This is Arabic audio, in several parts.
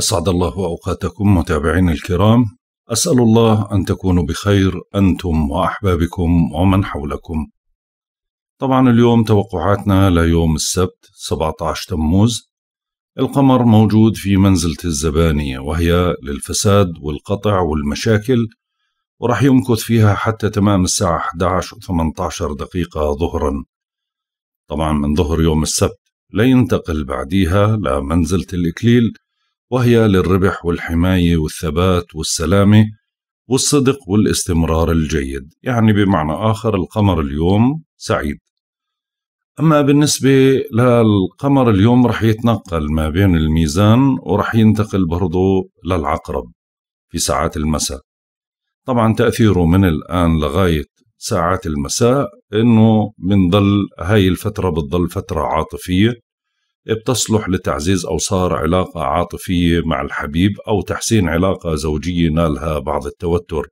أسعد الله أوقاتكم متابعين الكرام أسأل الله أن تكونوا بخير أنتم وأحبابكم ومن حولكم طبعا اليوم توقعاتنا ليوم السبت 17 تموز القمر موجود في منزلة الزبانية وهي للفساد والقطع والمشاكل ورح يمكث فيها حتى تمام الساعة 11 و 18 دقيقة ظهرا طبعا من ظهر يوم السبت لينتقل بعديها لمنزلة الإكليل وهي للربح والحماية والثبات والسلامة والصدق والاستمرار الجيد يعني بمعنى آخر القمر اليوم سعيد أما بالنسبة للقمر اليوم رح يتنقل ما بين الميزان ورح ينتقل برضه للعقرب في ساعات المساء طبعا تأثيره من الآن لغاية ساعات المساء إنه بنضل هاي الفترة بتضل فترة عاطفية بتصلح لتعزيز أوصار علاقة عاطفية مع الحبيب أو تحسين علاقة زوجية نالها بعض التوتر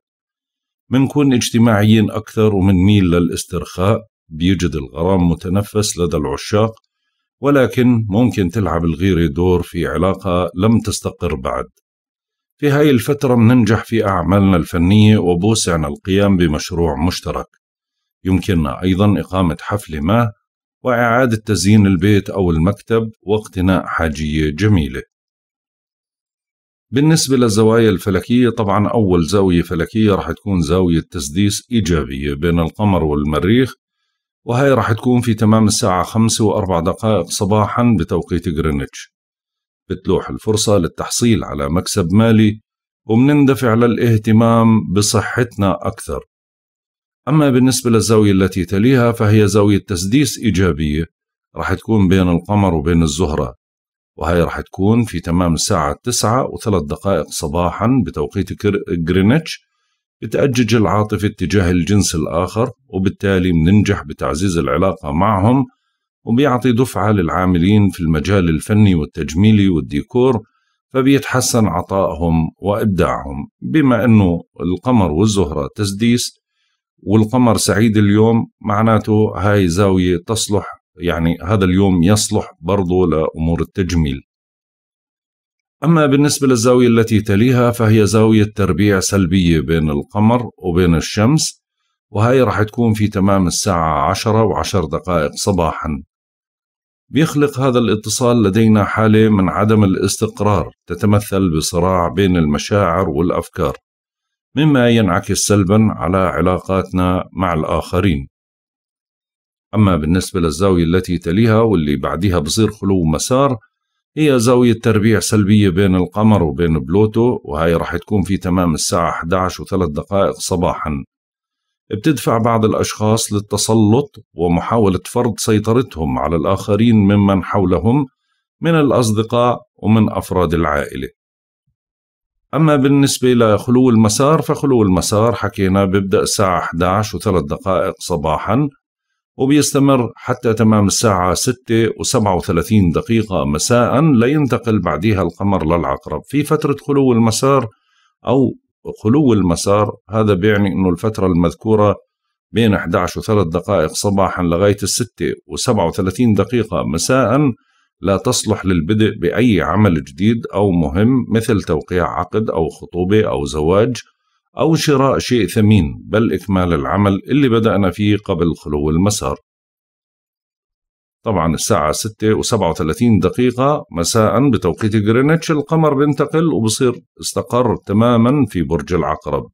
منكون اجتماعيين أكثر ومنميل للاسترخاء بيجد الغرام متنفس لدى العشاق ولكن ممكن تلعب الغيرة دور في علاقة لم تستقر بعد في هاي الفترة مننجح في أعمالنا الفنية وبوسعنا القيام بمشروع مشترك يمكننا أيضا إقامة حفلة ما وإعادة تزيين البيت أو المكتب واقتناء حاجية جميلة بالنسبة للزوايا الفلكية طبعا أول زاوية فلكية رح تكون زاوية تسديس إيجابية بين القمر والمريخ وهي رح تكون في تمام الساعة خمسة وأربع دقائق صباحا بتوقيت غرينتش بتلوح الفرصة للتحصيل على مكسب مالي ومنندفع للاهتمام بصحتنا أكثر أما بالنسبة للزاوية التي تليها فهي زاوية تسديس إيجابية راح تكون بين القمر وبين الزهرة وهي راح تكون في تمام الساعة 9 وثلاث دقائق صباحا بتوقيت غرينتش بتأجج العاطفة اتجاه الجنس الآخر وبالتالي بننجح بتعزيز العلاقة معهم وبيعطي دفعة للعاملين في المجال الفني والتجميلي والديكور فبيتحسن عطائهم وإبداعهم بما أنه القمر والزهرة تسديس والقمر سعيد اليوم معناته هاي زاوية تصلح يعني هذا اليوم يصلح برضه لأمور التجميل أما بالنسبة للزاوية التي تليها فهي زاوية تربيع سلبية بين القمر وبين الشمس وهي راح تكون في تمام الساعة عشرة وعشر دقائق صباحا بيخلق هذا الاتصال لدينا حالة من عدم الاستقرار تتمثل بصراع بين المشاعر والأفكار مما ينعكس سلبا على علاقاتنا مع الآخرين أما بالنسبة للزاوية التي تليها واللي بعدها بصير خلو مسار هي زاوية تربيع سلبية بين القمر وبين بلوتو وهي راح تكون في تمام الساعة 11 وثلاث دقائق صباحا بتدفع بعض الأشخاص للتسلط ومحاولة فرض سيطرتهم على الآخرين ممن حولهم من الأصدقاء ومن أفراد العائلة أما بالنسبة لخلو المسار فخلو المسار حكينا بيبدأ الساعة 11 وثلاث دقائق صباحا وبيستمر حتى تمام الساعة 6 و37 دقيقة مساء لينتقل بعدها القمر للعقرب في فترة خلو المسار أو خلو المسار هذا بيعني أنه الفترة المذكورة بين 11 وثلاث دقائق صباحا لغاية الستة و37 دقيقة مساء لا تصلح للبدء بأي عمل جديد أو مهم مثل توقيع عقد أو خطوبة أو زواج أو شراء شيء ثمين بل إكمال العمل اللي بدأنا فيه قبل خلو المسار طبعا الساعة 6 و 37 دقيقة مساء بتوقيت غرينتش القمر بينتقل وبصير استقر تماما في برج العقرب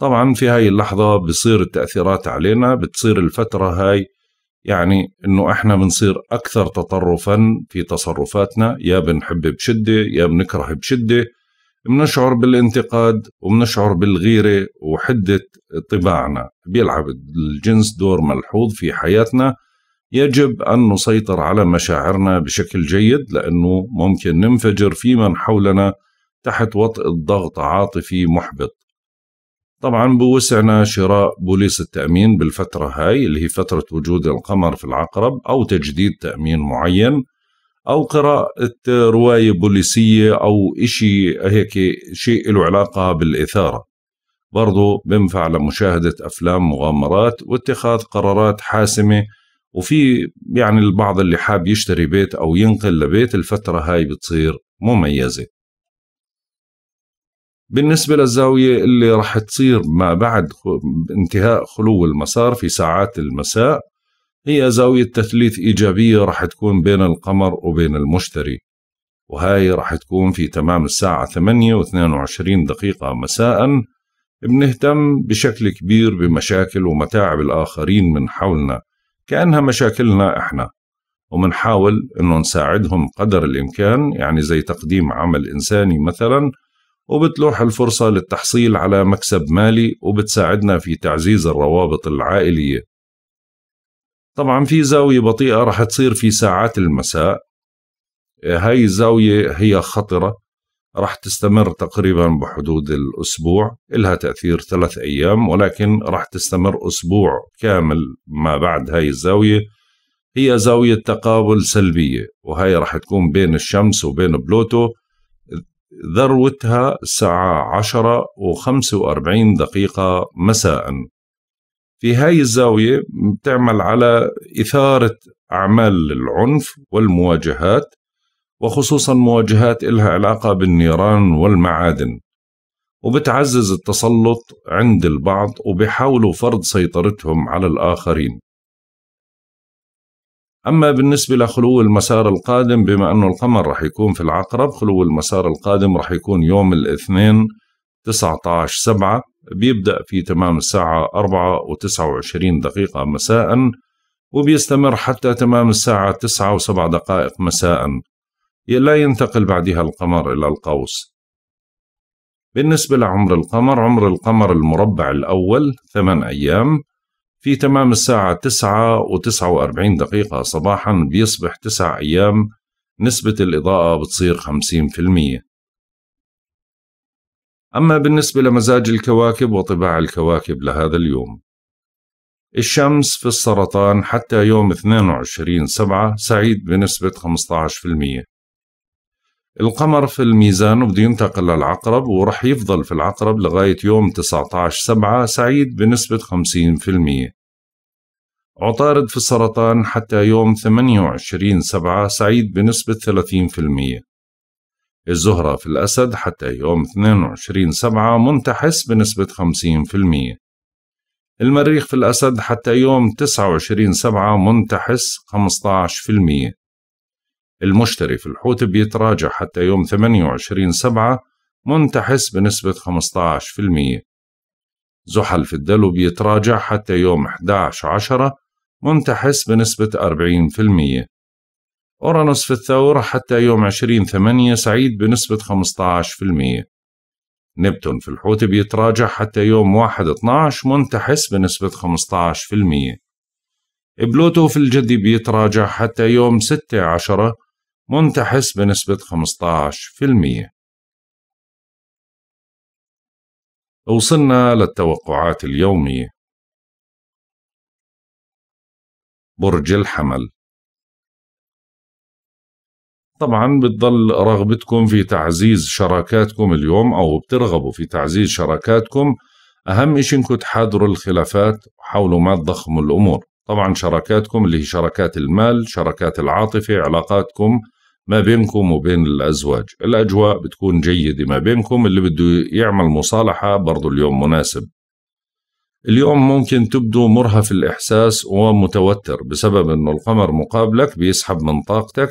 طبعا في هاي اللحظة بصير التأثيرات علينا بتصير الفترة هاي يعني انه احنا بنصير اكثر تطرفا في تصرفاتنا يا بنحب بشده يا بنكره بشده بنشعر بالانتقاد وبنشعر بالغيره وحده طباعنا بيلعب الجنس دور ملحوظ في حياتنا يجب ان نسيطر على مشاعرنا بشكل جيد لانه ممكن ننفجر في من حولنا تحت وطء الضغط عاطفي محبط طبعا بوسعنا شراء بوليس التأمين بالفترة هاي اللي هي فترة وجود القمر في العقرب أو تجديد تأمين معين أو قراءة رواية بوليسية أو إشي هيك شيء له علاقة بالإثارة برضو بنفع لمشاهدة أفلام مغامرات واتخاذ قرارات حاسمة وفي يعني البعض اللي حاب يشتري بيت أو ينقل لبيت الفترة هاي بتصير مميزة بالنسبة للزاوية اللي راح تصير ما بعد انتهاء خلو المسار في ساعات المساء هي زاوية تثليث إيجابية راح تكون بين القمر وبين المشتري وهاي راح تكون في تمام الساعة 8 و 22 دقيقة مساء بنهتم بشكل كبير بمشاكل ومتاعب الآخرين من حولنا كأنها مشاكلنا إحنا ومنحاول إنه نساعدهم قدر الإمكان يعني زي تقديم عمل إنساني مثلاً وبتلوح الفرصة للتحصيل على مكسب مالي وبتساعدنا في تعزيز الروابط العائلية طبعا في زاوية بطيئة رح تصير في ساعات المساء هاي الزاوية هي خطرة رح تستمر تقريبا بحدود الأسبوع إلها تأثير ثلاث أيام ولكن رح تستمر أسبوع كامل ما بعد هاي الزاوية هي زاوية تقابل سلبية وهي رح تكون بين الشمس وبين بلوتو ذروتها الساعة 10 و45 دقيقة مساء في هاي الزاوية بتعمل على إثارة أعمال العنف والمواجهات وخصوصا مواجهات إلها علاقة بالنيران والمعادن وبتعزز التسلط عند البعض وبيحاولوا فرض سيطرتهم على الآخرين أما بالنسبة لخلو المسار القادم بما أنه القمر رح يكون في العقرب خلو المسار القادم رح يكون يوم الاثنين 19 سبعة بيبدأ في تمام الساعة أربعة وتسعة وعشرين دقيقة مساء وبيستمر حتى تمام الساعة تسعة وسبع دقائق مساء لا ينتقل بعدها القمر إلى القوس بالنسبة لعمر القمر عمر القمر المربع الأول ثمان أيام في تمام الساعة 9 و49 دقيقة صباحا بيصبح تسعة أيام نسبة الإضاءة بتصير 50% أما بالنسبة لمزاج الكواكب وطباع الكواكب لهذا اليوم الشمس في السرطان حتى يوم 22 سبعة سعيد بنسبة 15% القمر في الميزان وبده ينتقل للعقرب ورح يفضل في العقرب لغاية يوم 19 سبعة سعيد بنسبة 50% عطارد في السرطان حتى يوم 28 سبعة سعيد بنسبة 30% الزهرة في الأسد حتى يوم 22 سبعة منتحس بنسبة 50% المريخ في الأسد حتى يوم 29 سبعة منتحس 15% المشتري في الحوت بيتراجع حتى يوم 28 سبعة منتحس بنسبة 15% زحل في الدلو بيتراجع حتى يوم 11 عشرة منتحس بنسبة 40% أورانوس في الثور حتى يوم 20 ثمانية سعيد بنسبة 15% نبتون في الحوت بيتراجع حتى يوم 1 12 منتحس بنسبة 15% بلوتو في الجدي بيتراجع حتى يوم 6 عشرة منتحس بنسبة 15% وصلنا للتوقعات اليومية برج الحمل طبعا بتضل رغبتكم في تعزيز شراكاتكم اليوم أو بترغبوا في تعزيز شراكاتكم أهم إشي إنكم تحاذروا الخلافات وحاولوا ما تضخموا الأمور طبعا شراكاتكم اللي هي شراكات المال شراكات العاطفة علاقاتكم ما بينكم وبين الأزواج الأجواء بتكون جيدة ما بينكم اللي بده يعمل مصالحة برضو اليوم مناسب اليوم ممكن تبدو مرهف الإحساس ومتوتر بسبب أنه القمر مقابلك بيسحب من طاقتك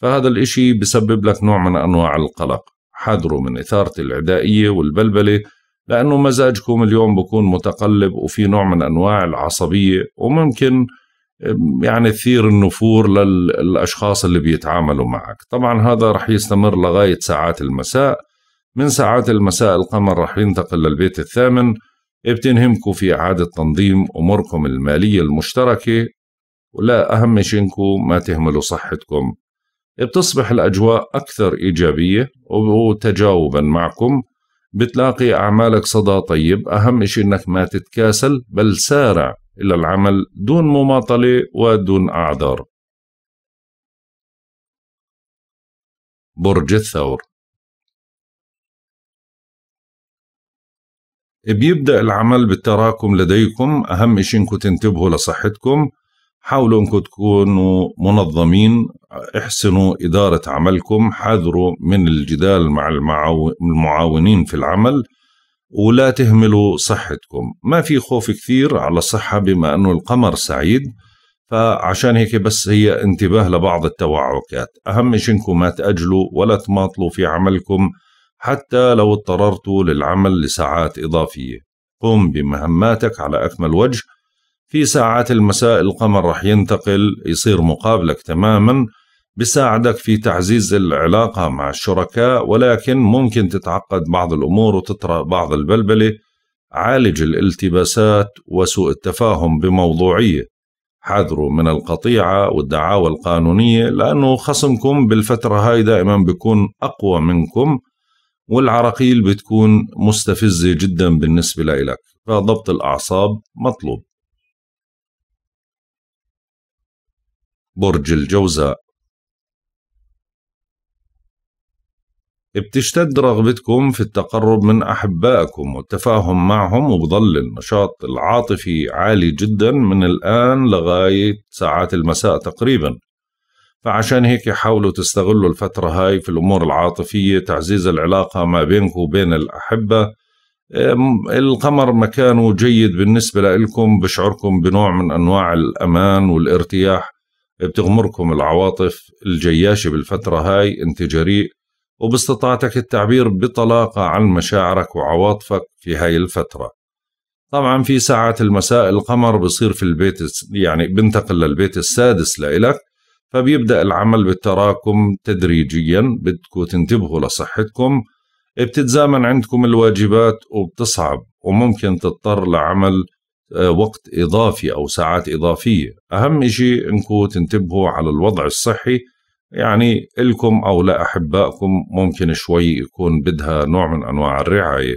فهذا الإشي بسبب لك نوع من أنواع القلق حذروا من إثارة العدائية والبلبلة لأنه مزاجكم اليوم بكون متقلب وفي نوع من أنواع العصبية وممكن يعني تثير النفور للاشخاص اللي بيتعاملوا معك طبعا هذا رح يستمر لغايه ساعات المساء من ساعات المساء القمر رح ينتقل للبيت الثامن بتنهمكم في إعادة تنظيم أموركم المالية المشتركة ولا أهم شيء إنكم ما تهملوا صحتكم بتصبح الأجواء أكثر إيجابية وتجاوبا معكم بتلاقي أعمالك صدى طيب أهم شيء إنك ما تتكاسل بل سارع إلى العمل دون مماطلة ودون أعذار برج الثور بيبدأ العمل بالتراكم لديكم أهم إشي إنكم تنتبهوا لصحتكم حاولوا إنكم تكونوا منظمين احسنوا إدارة عملكم حذروا من الجدال مع المعاونين في العمل ولا تهملوا صحتكم ما في خوف كثير على الصحة بما أنه القمر سعيد فعشان هيك بس هي انتباه لبعض التوعكات أهم شيء انكم ما تأجلوا ولا تماطلوا في عملكم حتى لو اضطررتوا للعمل لساعات إضافية قم بمهماتك على أكمل وجه في ساعات المساء القمر رح ينتقل يصير مقابلك تماما بساعدك في تعزيز العلاقة مع الشركاء ولكن ممكن تتعقد بعض الأمور وتطرأ بعض البلبلة عالج الالتباسات وسوء التفاهم بموضوعية حذروا من القطيعة والدعاوى القانونية لأنه خصمكم بالفترة هاي دائما بيكون أقوى منكم والعراقيل بتكون مستفزة جدا بالنسبة لإلك فضبط الأعصاب مطلوب برج الجوزاء بتشتد رغبتكم في التقرب من أحبائكم والتفاهم معهم وبظل النشاط العاطفي عالي جدا من الآن لغاية ساعات المساء تقريبا فعشان هيك حاولوا تستغلوا الفترة هاي في الأمور العاطفية تعزيز العلاقة ما بينكم وبين الأحبة القمر مكانه جيد بالنسبة لكم بشعركم بنوع من أنواع الأمان والارتياح بتغمركم العواطف الجياشة بالفترة هاي انت جريء وباستطاعتك التعبير بطلاقة عن مشاعرك وعواطفك في هاي الفترة طبعا في ساعات المساء القمر بصير في البيت يعني بنتقل للبيت السادس لإلك فبيبدأ العمل بالتراكم تدريجيا بدكم تنتبهوا لصحتكم بتتزامن عندكم الواجبات وبتصعب وممكن تضطر لعمل آه، وقت إضافي أو ساعات إضافية أهم شيء أنكم تنتبهوا على الوضع الصحي يعني إلكم أو لأحبائكم ممكن شوي يكون بدها نوع من أنواع الرعاية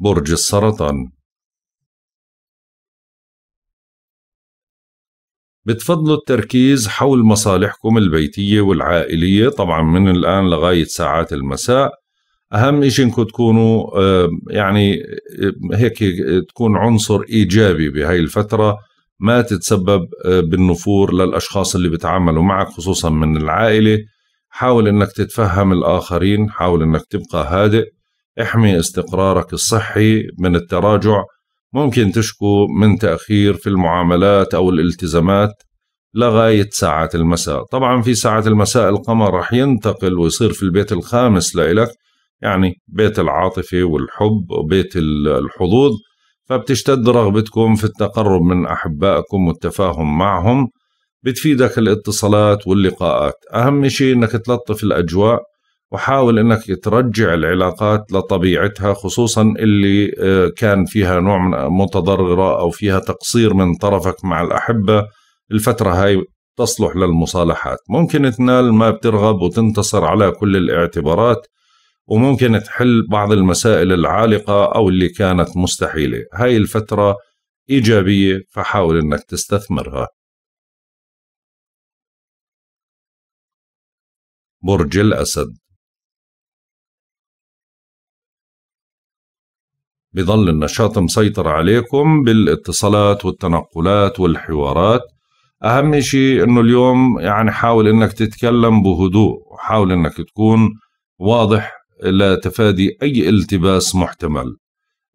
برج السرطان بتفضلوا التركيز حول مصالحكم البيتية والعائلية طبعا من الآن لغاية ساعات المساء أهم إشي إنكم تكونوا آه، يعني آه، هيك تكون عنصر إيجابي بهاي الفترة ما تتسبب آه، بالنفور للأشخاص اللي بتعاملوا معك خصوصا من العائلة حاول أنك تتفهم الآخرين حاول أنك تبقى هادئ احمي استقرارك الصحي من التراجع ممكن تشكو من تأخير في المعاملات أو الالتزامات لغاية ساعات المساء طبعا في ساعات المساء القمر رح ينتقل ويصير في البيت الخامس لإلك يعني بيت العاطفة والحب وبيت الحظوظ فبتشتد رغبتكم في التقرب من أحبائكم والتفاهم معهم بتفيدك الاتصالات واللقاءات أهم شيء أنك تلطف الأجواء وحاول أنك ترجع العلاقات لطبيعتها خصوصا اللي آه، كان فيها نوع من متضررة أو فيها تقصير من طرفك مع الأحبة الفترة هاي تصلح للمصالحات ممكن تنال ما بترغب وتنتصر على كل الاعتبارات وممكن تحل بعض المسائل العالقة أو اللي كانت مستحيلة هاي الفترة إيجابية فحاول أنك تستثمرها برج الأسد بظل النشاط مسيطر عليكم بالاتصالات والتنقلات والحوارات أهم شيء أنه اليوم يعني حاول أنك تتكلم بهدوء وحاول أنك تكون واضح لتفادي أي التباس محتمل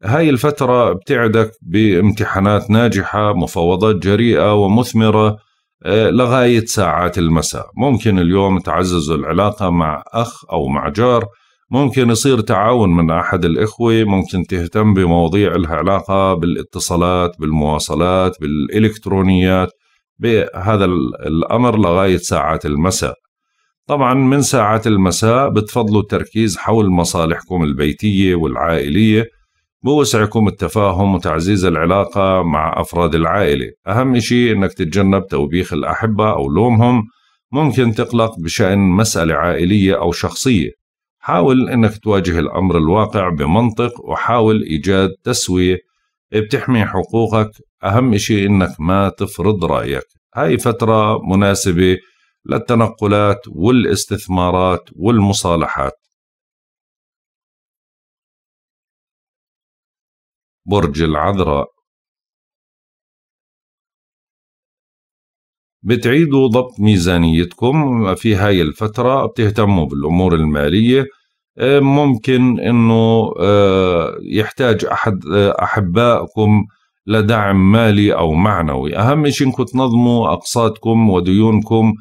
هاي الفترة بتعدك بامتحانات ناجحة مفاوضات جريئة ومثمرة آه، لغاية ساعات المساء ممكن اليوم تعزز العلاقة مع أخ أو مع جار ممكن يصير تعاون من أحد الإخوة ممكن تهتم بمواضيع لها علاقة بالاتصالات بالمواصلات بالإلكترونيات بهذا الأمر لغاية ساعات المساء طبعا من ساعات المساء بتفضلوا التركيز حول مصالحكم البيتية والعائلية بوسعكم التفاهم وتعزيز العلاقة مع أفراد العائلة أهم شيء أنك تتجنب توبيخ الأحبة أو لومهم ممكن تقلق بشأن مسألة عائلية أو شخصية حاول أنك تواجه الأمر الواقع بمنطق وحاول إيجاد تسوية بتحمي حقوقك أهم شيء أنك ما تفرض رأيك هاي فترة مناسبة للتنقلات والاستثمارات والمصالحات برج العذراء بتعيدوا ضبط ميزانيتكم في هاي الفترة بتهتموا بالأمور المالية ممكن أنه آه، يحتاج أحد آه، أحبائكم لدعم مالي أو معنوي أهم شيء أنكم تنظموا أقساطكم وديونكم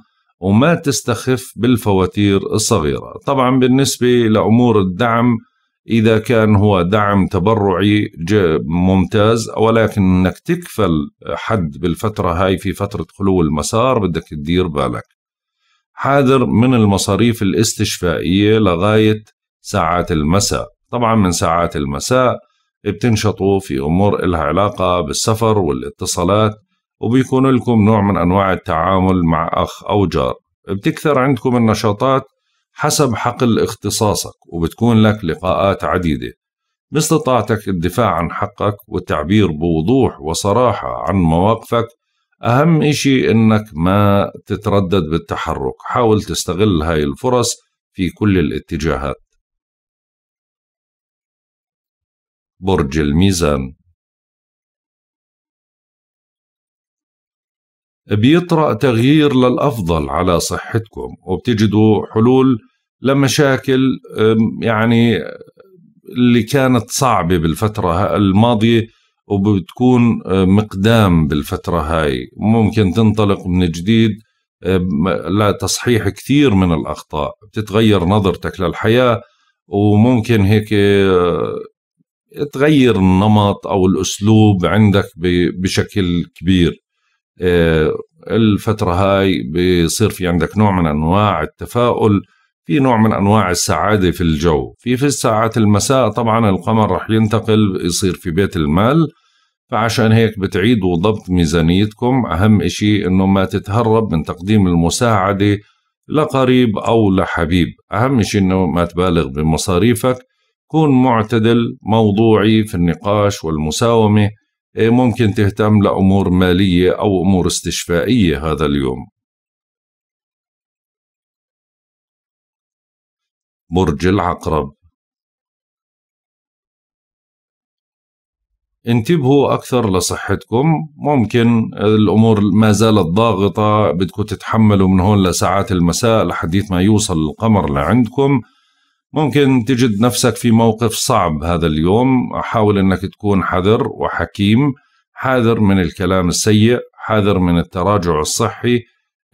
وما تستخف بالفواتير الصغيرة طبعا بالنسبة لأمور الدعم إذا كان هو دعم تبرعي ممتاز ولكن أنك تكفل حد بالفترة هاي في فترة خلو المسار بدك تدير بالك حاذر من المصاريف الاستشفائية لغاية ساعات المساء طبعا من ساعات المساء بتنشطوا في أمور إلها علاقة بالسفر والاتصالات وبيكون لكم نوع من أنواع التعامل مع أخ أو جار بتكثر عندكم النشاطات حسب حقل اختصاصك وبتكون لك لقاءات عديدة باستطاعتك الدفاع عن حقك والتعبير بوضوح وصراحة عن مواقفك أهم إشي إنك ما تتردد بالتحرك حاول تستغل هاي الفرص في كل الاتجاهات برج الميزان بيطرأ تغيير للأفضل على صحتكم وبتجدوا حلول لمشاكل يعني اللي كانت صعبة بالفترة الماضية وبتكون مقدام بالفترة هاي ممكن تنطلق من جديد لتصحيح كثير من الأخطاء بتتغير نظرتك للحياة وممكن هيك تغير النمط أو الأسلوب عندك بشكل كبير آه، الفترة هاي بيصير في عندك نوع من أنواع التفاؤل في نوع من أنواع السعادة في الجو في في الساعات المساء طبعا القمر رح ينتقل يصير في بيت المال فعشان هيك بتعيدوا ضبط ميزانيتكم أهم إشي أنه ما تتهرب من تقديم المساعدة لقريب أو لحبيب أهم شيء أنه ما تبالغ بمصاريفك كون معتدل موضوعي في النقاش والمساومة إيه، ممكن تهتم لأمور مالية أو أمور استشفائية هذا اليوم برج العقرب انتبهوا أكثر لصحتكم ممكن الأمور ما زالت ضاغطة بدكم تتحملوا من هون لساعات المساء لحديث ما يوصل القمر لعندكم ممكن تجد نفسك في موقف صعب هذا اليوم حاول انك تكون حذر وحكيم حذر من الكلام السيء حذر من التراجع الصحي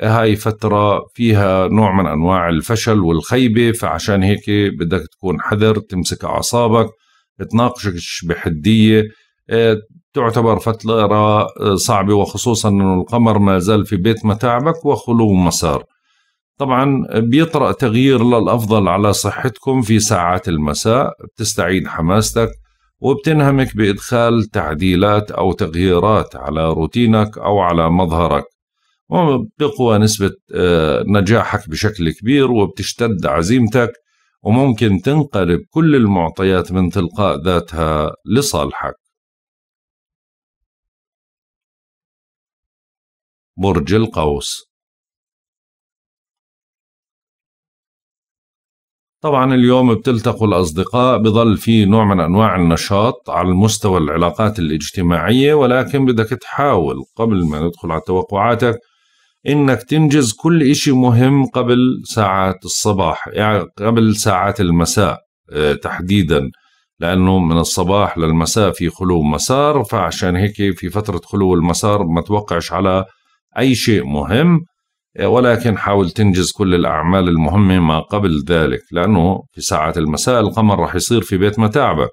هاي فترة فيها نوع من أنواع الفشل والخيبة فعشان هيك بدك تكون حذر تمسك أعصابك تناقشش بحدية تعتبر فترة صعبة وخصوصا أنه القمر ما زال في بيت متاعبك وخلو مسار طبعا بيطرأ تغيير للأفضل على صحتكم في ساعات المساء بتستعيد حماستك وبتنهمك بإدخال تعديلات أو تغييرات على روتينك أو على مظهرك وبتقوى نسبة آه، نجاحك بشكل كبير وبتشتد عزيمتك وممكن تنقلب كل المعطيات من تلقاء ذاتها لصالحك برج القوس طبعا اليوم بتلتقوا الأصدقاء بظل في نوع من أنواع النشاط على المستوى العلاقات الاجتماعية ولكن بدك تحاول قبل ما ندخل على توقعاتك إنك تنجز كل إشي مهم قبل ساعات الصباح يعني قبل ساعات المساء آه، تحديدا لأنه من الصباح للمساء في خلو مسار فعشان هيك في فترة خلو المسار ما توقعش على أي شيء مهم ولكن حاول تنجز كل الأعمال المهمة ما قبل ذلك لأنه في ساعات المساء القمر رح يصير في بيت متاعبك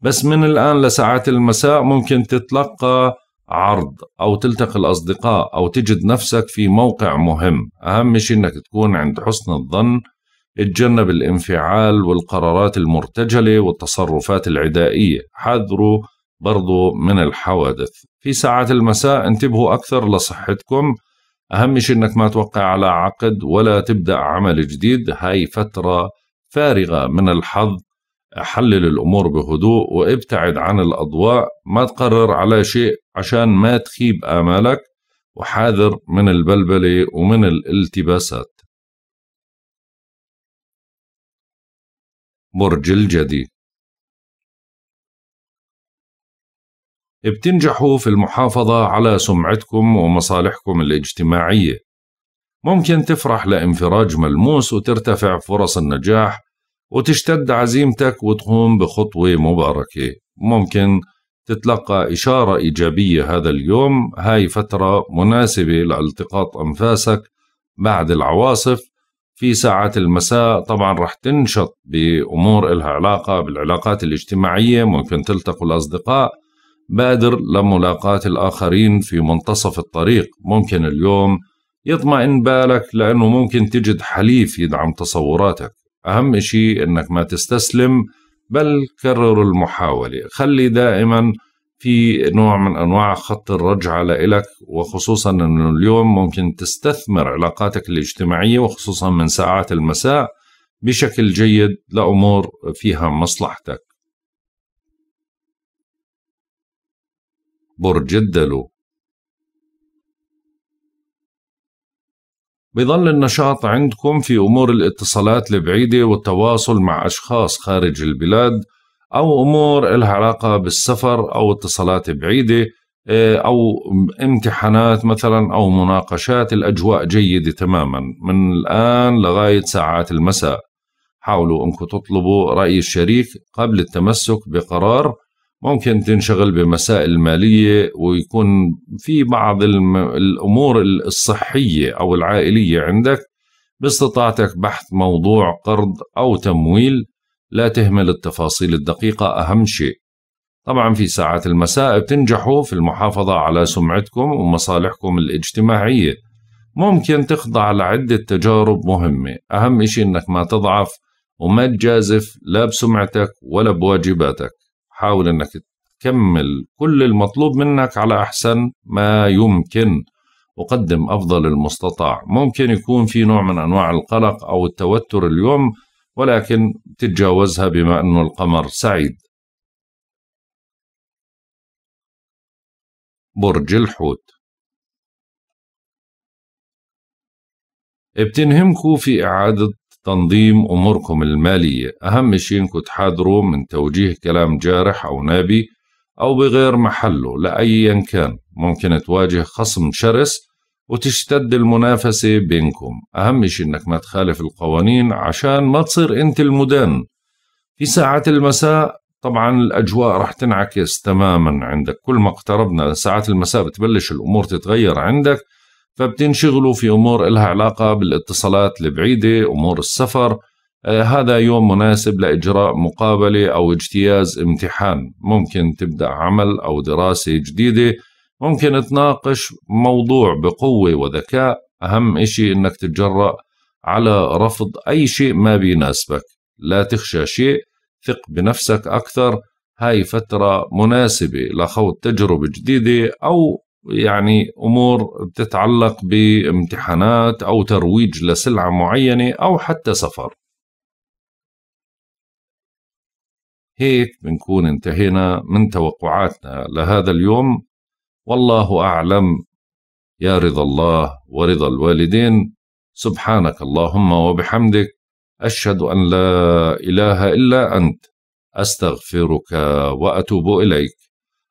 بس من الآن لساعات المساء ممكن تتلقى عرض أو تلتقي الأصدقاء أو تجد نفسك في موقع مهم أهم شيء أنك تكون عند حسن الظن اتجنب الانفعال والقرارات المرتجلة والتصرفات العدائية حذروا برضو من الحوادث في ساعات المساء انتبهوا أكثر لصحتكم أهم شيء أنك ما توقع على عقد ولا تبدأ عمل جديد هاي فترة فارغة من الحظ حلل الأمور بهدوء وابتعد عن الأضواء ما تقرر على شيء عشان ما تخيب آمالك وحاذر من البلبلة ومن الالتباسات برج الجدي بتنجحوا في المحافظة على سمعتكم ومصالحكم الاجتماعية ممكن تفرح لانفراج ملموس وترتفع فرص النجاح وتشتد عزيمتك وتقوم بخطوة مباركة ممكن تتلقى إشارة إيجابية هذا اليوم هاي فترة مناسبة لالتقاط أنفاسك بعد العواصف في ساعات المساء طبعا رح تنشط بأمور إلها علاقة بالعلاقات الاجتماعية ممكن تلتقوا الأصدقاء بادر لملاقاة الآخرين في منتصف الطريق ممكن اليوم يطمئن بالك لأنه ممكن تجد حليف يدعم تصوراتك أهم شيء أنك ما تستسلم بل كرر المحاولة خلي دائما في نوع من أنواع خط الرجعة لإلك وخصوصا أنه اليوم ممكن تستثمر علاقاتك الاجتماعية وخصوصا من ساعات المساء بشكل جيد لأمور فيها مصلحتك برج الدلو بظل النشاط عندكم في أمور الاتصالات البعيدة والتواصل مع أشخاص خارج البلاد أو أمور لها علاقة بالسفر أو اتصالات بعيدة إيه، أو امتحانات مثلا أو مناقشات الأجواء جيدة تماما من الآن لغاية ساعات المساء حاولوا أنكم تطلبوا رأي الشريك قبل التمسك بقرار ممكن تنشغل بمسائل مالية ويكون في بعض الأمور الصحية أو العائلية عندك باستطاعتك بحث موضوع قرض أو تمويل لا تهمل التفاصيل الدقيقة أهم شيء طبعا في ساعات المساء بتنجحوا في المحافظة على سمعتكم ومصالحكم الاجتماعية ممكن تخضع لعدة تجارب مهمة أهم شيء أنك ما تضعف وما تجازف لا بسمعتك ولا بواجباتك حاول انك تكمل كل المطلوب منك على احسن ما يمكن وقدم افضل المستطاع ممكن يكون في نوع من انواع القلق او التوتر اليوم ولكن تتجاوزها بما انه القمر سعيد برج الحوت بتنهمكوا في إعادة تنظيم أموركم المالية أهم شيء إنكم تحاذروا من توجيه كلام جارح أو نابي أو بغير محله لأيا كان ممكن تواجه خصم شرس وتشتد المنافسة بينكم أهم شيء إنك ما تخالف القوانين عشان ما تصير أنت المدان في ساعات المساء طبعا الأجواء رح تنعكس تماما عندك كل ما اقتربنا لساعات المساء بتبلش الأمور تتغير عندك فبتنشغلوا في أمور إلها علاقة بالاتصالات البعيدة أمور السفر آه، هذا يوم مناسب لإجراء مقابلة أو اجتياز امتحان ممكن تبدأ عمل أو دراسة جديدة ممكن تناقش موضوع بقوة وذكاء أهم إشي إنك تتجرأ على رفض أي شيء ما بيناسبك لا تخشى شيء ثق بنفسك أكثر هاي فترة مناسبة لخوض تجربة جديدة أو يعني امور تتعلق بامتحانات او ترويج لسلعه معينه او حتى سفر هيك بنكون انتهينا من توقعاتنا لهذا اليوم والله اعلم يا رضا الله ورضا الوالدين سبحانك اللهم وبحمدك اشهد ان لا اله الا انت استغفرك واتوب اليك